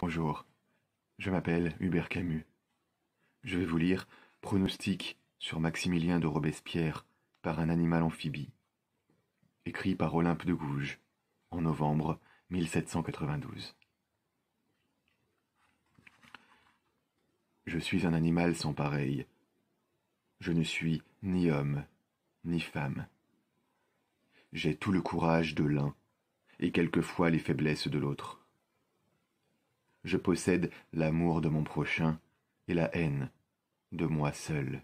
Bonjour, je m'appelle Hubert Camus. Je vais vous lire Pronostic sur Maximilien de Robespierre par un animal amphibie, écrit par Olympe de Gouges en novembre 1792. Je suis un animal sans pareil. Je ne suis ni homme, ni femme. J'ai tout le courage de l'un et quelquefois les faiblesses de l'autre je possède l'amour de mon prochain et la haine de moi seul.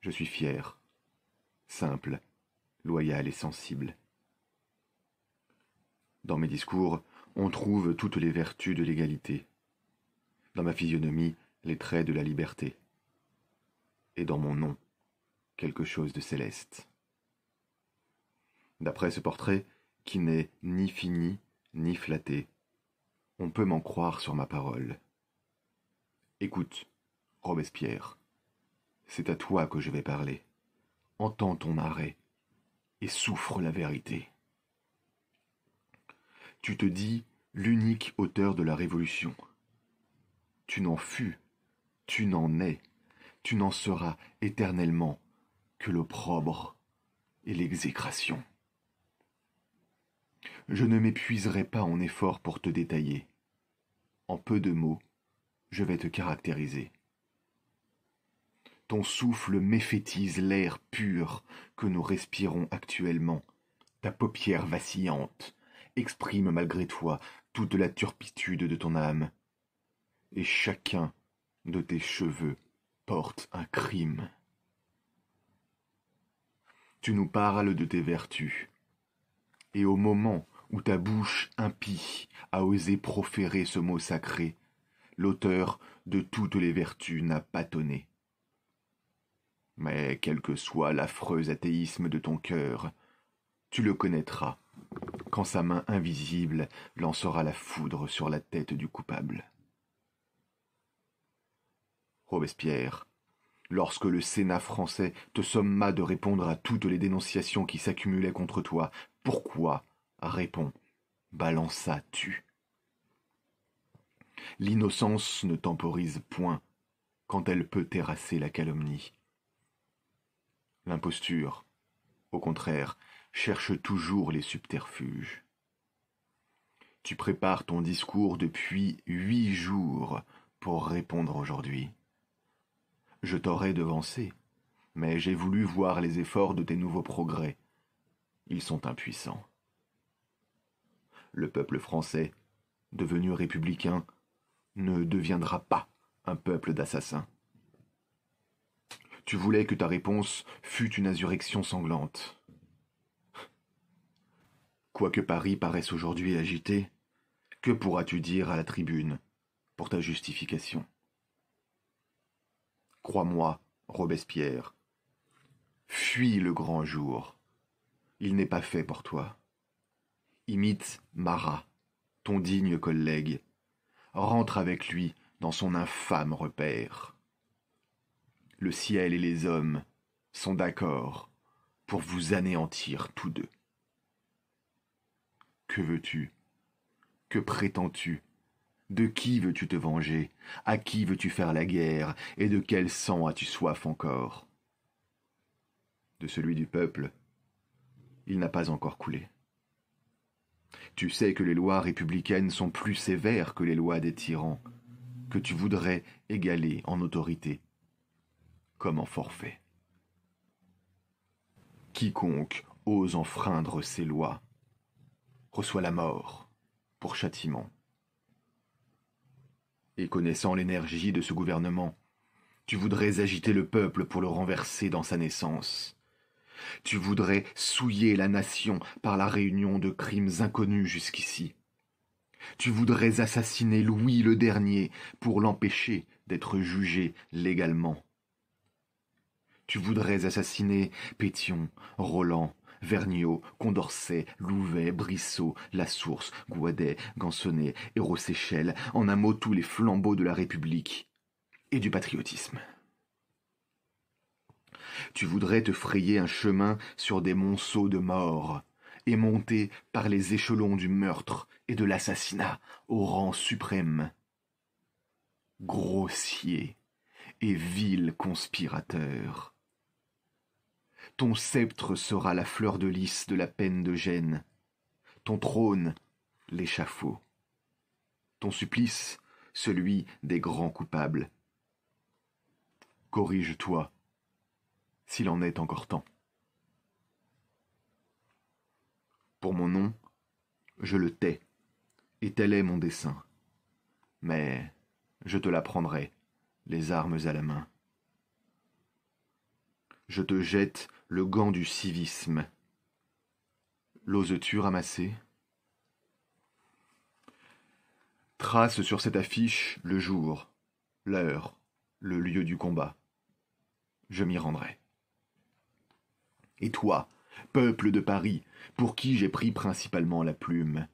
Je suis fier, simple, loyal et sensible. Dans mes discours, on trouve toutes les vertus de l'égalité. Dans ma physionomie, les traits de la liberté. Et dans mon nom, quelque chose de céleste. D'après ce portrait, qui n'est ni fini, ni flatté, on peut m'en croire sur ma parole. Écoute, Robespierre, c'est à toi que je vais parler. Entends ton arrêt et souffre la vérité. Tu te dis l'unique auteur de la Révolution. Tu n'en fus, tu n'en es, tu n'en seras éternellement que l'opprobre et l'exécration. Je ne m'épuiserai pas en effort pour te détailler en peu de mots, je vais te caractériser. Ton souffle méphétise l'air pur que nous respirons actuellement. Ta paupière vacillante exprime malgré toi toute la turpitude de ton âme. Et chacun de tes cheveux porte un crime. Tu nous parles de tes vertus. Et au moment où ta bouche impie a osé proférer ce mot sacré, l'auteur de toutes les vertus n'a pas tonné. Mais quel que soit l'affreux athéisme de ton cœur, tu le connaîtras quand sa main invisible lancera la foudre sur la tête du coupable. Robespierre, lorsque le Sénat français te somma de répondre à toutes les dénonciations qui s'accumulaient contre toi, pourquoi Réponds, balança tu. L'innocence ne temporise point quand elle peut terrasser la calomnie. L'imposture, au contraire, cherche toujours les subterfuges. Tu prépares ton discours depuis huit jours pour répondre aujourd'hui. Je t'aurais devancé, mais j'ai voulu voir les efforts de tes nouveaux progrès. Ils sont impuissants le peuple français, devenu républicain, ne deviendra pas un peuple d'assassins. Tu voulais que ta réponse fût une insurrection sanglante. Quoique Paris paraisse aujourd'hui agité, que pourras-tu dire à la tribune pour ta justification Crois-moi, Robespierre, fuis le grand jour. Il n'est pas fait pour toi. Imite Marat, ton digne collègue. Rentre avec lui dans son infâme repère. Le ciel et les hommes sont d'accord pour vous anéantir tous deux. Que veux-tu Que prétends-tu De qui veux-tu te venger À qui veux-tu faire la guerre Et de quel sang as-tu soif encore De celui du peuple, il n'a pas encore coulé. Tu sais que les lois républicaines sont plus sévères que les lois des tyrans, que tu voudrais égaler en autorité, comme en forfait. Quiconque ose enfreindre ces lois reçoit la mort pour châtiment. Et connaissant l'énergie de ce gouvernement, tu voudrais agiter le peuple pour le renverser dans sa naissance. Tu voudrais souiller la nation par la réunion de crimes inconnus jusqu'ici. Tu voudrais assassiner Louis le dernier pour l'empêcher d'être jugé légalement. Tu voudrais assassiner Pétion, Roland, Vergniaud, Condorcet, Louvet, Brissot, La Source, Guadet, Gansonnet, et Rosséchel, en un mot tous les flambeaux de la République et du patriotisme. Tu voudrais te frayer un chemin sur des monceaux de morts, et monter par les échelons du meurtre et de l'assassinat au rang suprême. Grossier et vil conspirateur. Ton sceptre sera la fleur de lys de la peine de gêne, ton trône l'échafaud, ton supplice celui des grands coupables. Corrige-toi, s'il en est encore temps. Pour mon nom, je le tais, et tel est mon dessein. Mais je te la prendrai, les armes à la main. Je te jette le gant du civisme. L'oses-tu ramasser Trace sur cette affiche le jour, l'heure, le lieu du combat. Je m'y rendrai. Et toi, peuple de Paris, pour qui j'ai pris principalement la plume,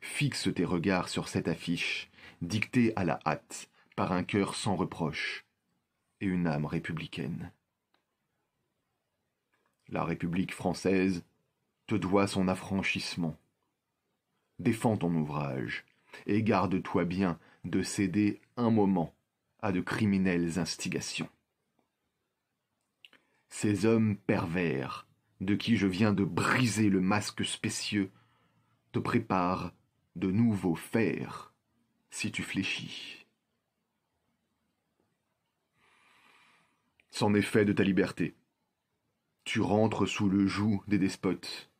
fixe tes regards sur cette affiche, dictée à la hâte, par un cœur sans reproche et une âme républicaine. La République française te doit son affranchissement. Défends ton ouvrage et garde-toi bien de céder un moment à de criminelles instigations ces hommes pervers, de qui je viens de briser le masque spécieux, te préparent de nouveaux fers si tu fléchis. C'en est fait de ta liberté. Tu rentres sous le joug des despotes,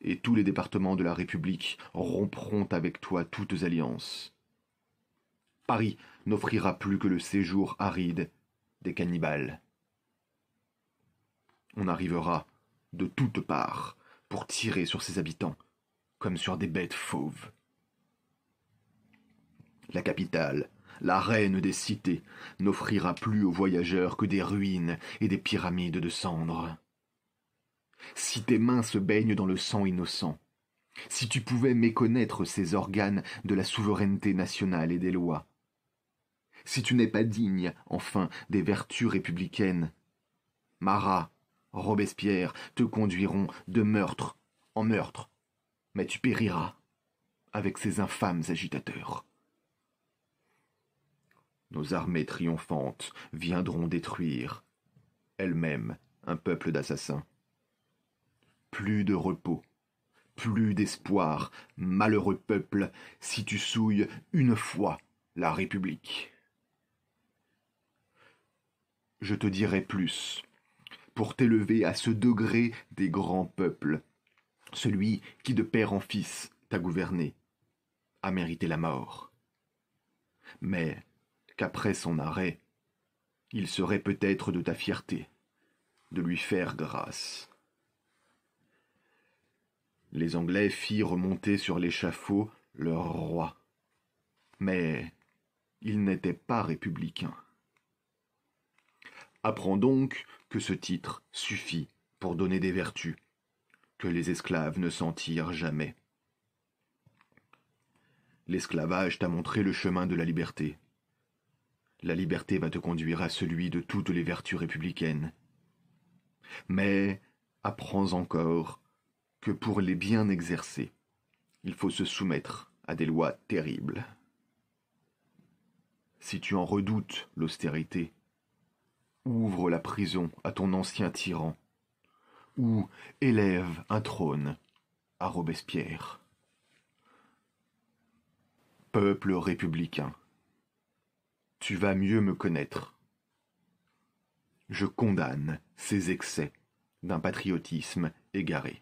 et tous les départements de la République rompront avec toi toutes alliances. Paris n'offrira plus que le séjour aride des cannibales. On arrivera de toutes parts pour tirer sur ses habitants, comme sur des bêtes fauves. La capitale, la reine des cités, n'offrira plus aux voyageurs que des ruines et des pyramides de cendres. Si tes mains se baignent dans le sang innocent, si tu pouvais méconnaître ces organes de la souveraineté nationale et des lois, si tu n'es pas digne, enfin, des vertus républicaines, Marat Robespierre, te conduiront de meurtre en meurtre, mais tu périras avec ces infâmes agitateurs. Nos armées triomphantes viendront détruire, elles-mêmes, un peuple d'assassins. Plus de repos, plus d'espoir, malheureux peuple, si tu souilles une fois la République. Je te dirai plus pour t'élever à ce degré des grands peuples, celui qui de père en fils t'a gouverné, a mérité la mort. Mais qu'après son arrêt, il serait peut-être de ta fierté de lui faire grâce. Les Anglais firent monter sur l'échafaud leur roi, mais il n'était pas républicain. Apprends donc que ce titre suffit pour donner des vertus, que les esclaves ne sentirent jamais. L'esclavage t'a montré le chemin de la liberté. La liberté va te conduire à celui de toutes les vertus républicaines. Mais apprends encore que pour les bien exercer, il faut se soumettre à des lois terribles. Si tu en redoutes l'austérité, Ouvre la prison à ton ancien tyran, ou élève un trône à Robespierre. Peuple républicain, tu vas mieux me connaître. Je condamne ces excès d'un patriotisme égaré.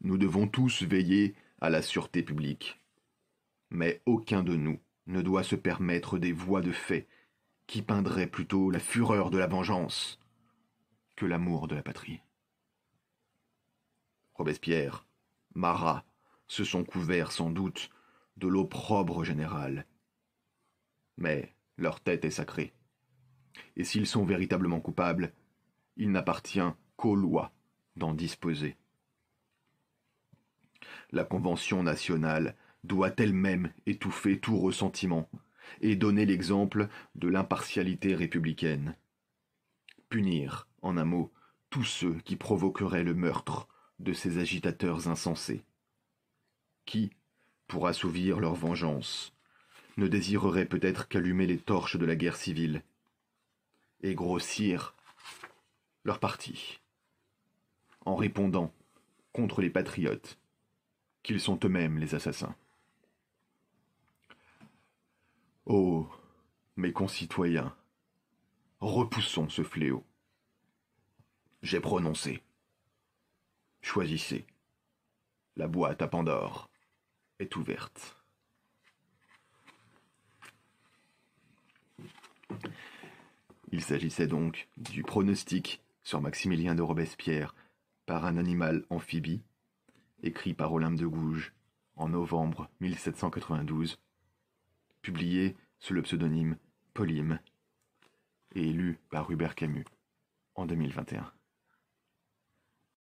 Nous devons tous veiller à la sûreté publique, mais aucun de nous ne doit se permettre des voies de fait qui peindrait plutôt la fureur de la vengeance que l'amour de la patrie. Robespierre, Marat se sont couverts sans doute de l'opprobre général. Mais leur tête est sacrée. Et s'ils sont véritablement coupables, il n'appartient qu'aux lois d'en disposer. La Convention nationale doit elle-même étouffer tout ressentiment et donner l'exemple de l'impartialité républicaine. Punir, en un mot, tous ceux qui provoqueraient le meurtre de ces agitateurs insensés. Qui, pour assouvir leur vengeance, ne désireraient peut-être qu'allumer les torches de la guerre civile et grossir leur parti en répondant contre les patriotes qu'ils sont eux-mêmes les assassins. Oh, mes concitoyens, repoussons ce fléau. J'ai prononcé. Choisissez. La boîte à Pandore est ouverte. Il s'agissait donc du pronostic sur Maximilien de Robespierre par un animal amphibie, écrit par Olympe de Gouges en novembre 1792 publié sous le pseudonyme Polyme et élu par Hubert Camus en 2021.